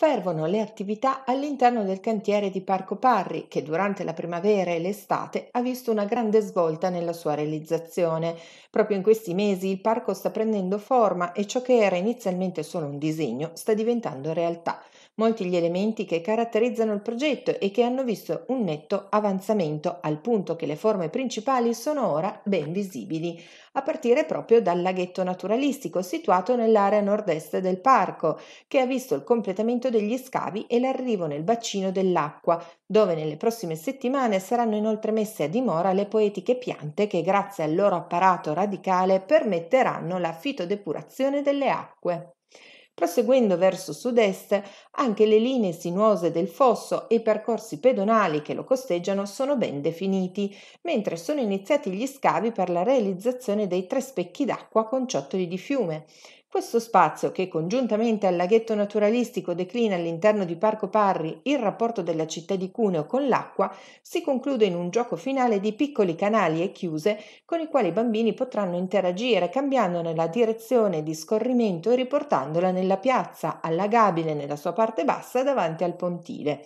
fervono le attività all'interno del cantiere di Parco Parri, che durante la primavera e l'estate ha visto una grande svolta nella sua realizzazione. Proprio in questi mesi il parco sta prendendo forma e ciò che era inizialmente solo un disegno sta diventando realtà molti gli elementi che caratterizzano il progetto e che hanno visto un netto avanzamento al punto che le forme principali sono ora ben visibili, a partire proprio dal laghetto naturalistico situato nell'area nord-est del parco, che ha visto il completamento degli scavi e l'arrivo nel bacino dell'acqua, dove nelle prossime settimane saranno inoltre messe a dimora le poetiche piante che grazie al loro apparato radicale permetteranno la fitodepurazione delle acque proseguendo verso sud-est anche le linee sinuose del fosso e i percorsi pedonali che lo costeggiano sono ben definiti, mentre sono iniziati gli scavi per la realizzazione dei tre specchi d'acqua con ciottoli di fiume. Questo spazio, che congiuntamente al laghetto naturalistico declina all'interno di Parco Parri il rapporto della città di Cuneo con l'acqua, si conclude in un gioco finale di piccoli canali e chiuse con i quali i bambini potranno interagire cambiandone la direzione di scorrimento e riportandola nella piazza, allagabile nella sua parte bassa davanti al pontile.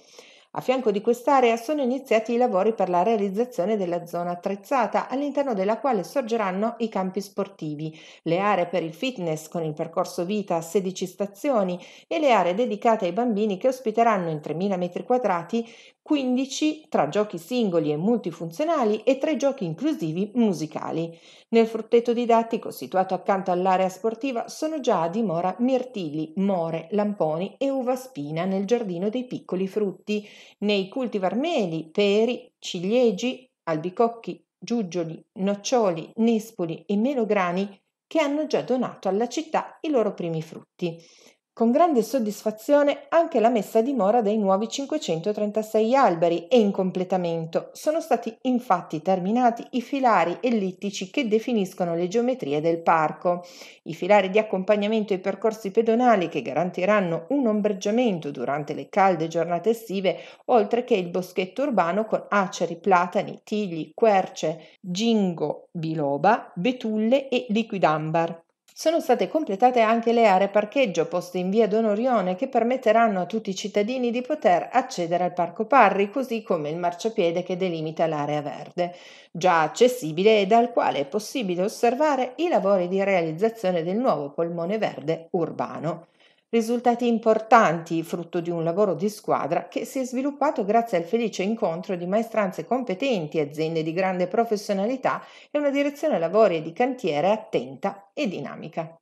A fianco di quest'area sono iniziati i lavori per la realizzazione della zona attrezzata, all'interno della quale sorgeranno i campi sportivi, le aree per il fitness con il percorso vita a 16 stazioni e le aree dedicate ai bambini che ospiteranno in 3.000 metri quadrati 15 tra giochi singoli e multifunzionali e 3 giochi inclusivi musicali. Nel frutteto didattico situato accanto all'area sportiva sono già a dimora mirtilli, more, lamponi e uva spina nel giardino dei piccoli frutti, nei cultivar meli, peri, ciliegi, albicocchi, giuggioli, noccioli, nespoli e melograni che hanno già donato alla città i loro primi frutti con grande soddisfazione anche la messa a dimora dei nuovi 536 alberi e in completamento sono stati infatti terminati i filari ellittici che definiscono le geometrie del parco, i filari di accompagnamento ai percorsi pedonali che garantiranno un ombreggiamento durante le calde giornate estive, oltre che il boschetto urbano con aceri, platani, tigli, querce, gingo, biloba, betulle e liquidambar. Sono state completate anche le aree parcheggio poste in via Donorione che permetteranno a tutti i cittadini di poter accedere al Parco Parri, così come il marciapiede che delimita l'area verde, già accessibile e dal quale è possibile osservare i lavori di realizzazione del nuovo polmone verde urbano risultati importanti frutto di un lavoro di squadra che si è sviluppato grazie al felice incontro di maestranze competenti, aziende di grande professionalità e una direzione lavori e di cantiere attenta e dinamica.